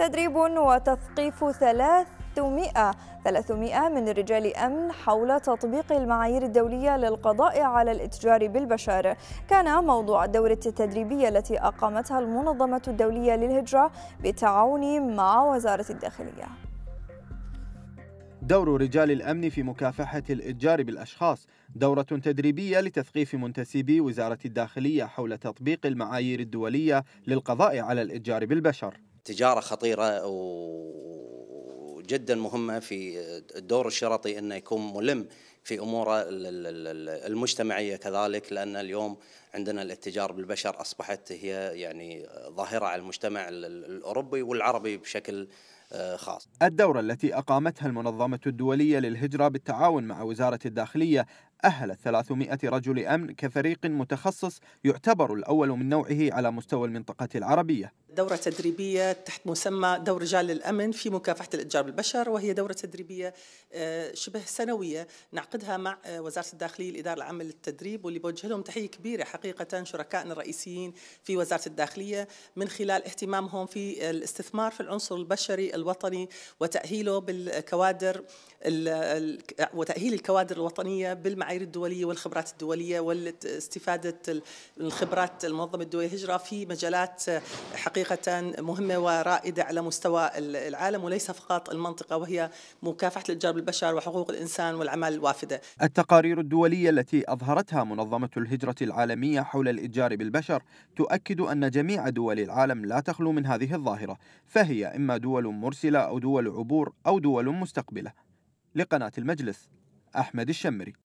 تدريب وتثقيف 300 300 من رجال أمن حول تطبيق المعايير الدولية للقضاء على الاتجار بالبشر كان موضوع الدورة التدريبية التي أقامتها المنظمة الدولية للهجرة بالتعاون مع وزارة الداخلية دور رجال الأمن في مكافحة الإتجار بالأشخاص دورة تدريبية لتثقيف منتسبي وزارة الداخلية حول تطبيق المعايير الدولية للقضاء على الإتجار بالبشر تجاره خطيره وجدا مهمه في الدور الشرطي انه يكون ملم في اموره المجتمعيه كذلك لان اليوم عندنا الاتجار بالبشر اصبحت هي يعني ظاهره على المجتمع الاوروبي والعربي بشكل آه، خاص. الدورة التي أقامتها المنظمة الدولية للهجرة بالتعاون مع وزارة الداخلية أهل 300 رجل أمن كفريق متخصص يعتبر الأول من نوعه على مستوى المنطقة العربية دورة تدريبية تحت مسمى دور رجال الأمن في مكافحة الإتجار بالبشر وهي دورة تدريبية آه، شبه سنوية نعقدها مع آه، وزارة الداخلية الإدارة العامة للتدريب واللي بوجه لهم تحية كبيرة حقيقة شركائنا الرئيسيين في وزارة الداخلية من خلال اهتمامهم في الاستثمار في العنصر البشري الوطني وتأهيله بالكوادر وتأهيل الكوادر الوطنية بالمعرفة المعايير الدوليه والخبرات الدوليه واستفاده الخبرات المنظمه الدوليه للهجره في مجالات حقيقه مهمه ورائده على مستوى العالم وليس فقط المنطقه وهي مكافحه الاتجار بالبشر وحقوق الانسان والعمل الوافده. التقارير الدوليه التي اظهرتها منظمه الهجره العالميه حول الاتجار بالبشر تؤكد ان جميع دول العالم لا تخلو من هذه الظاهره، فهي اما دول مرسله او دول عبور او دول مستقبله. لقناه المجلس احمد الشمري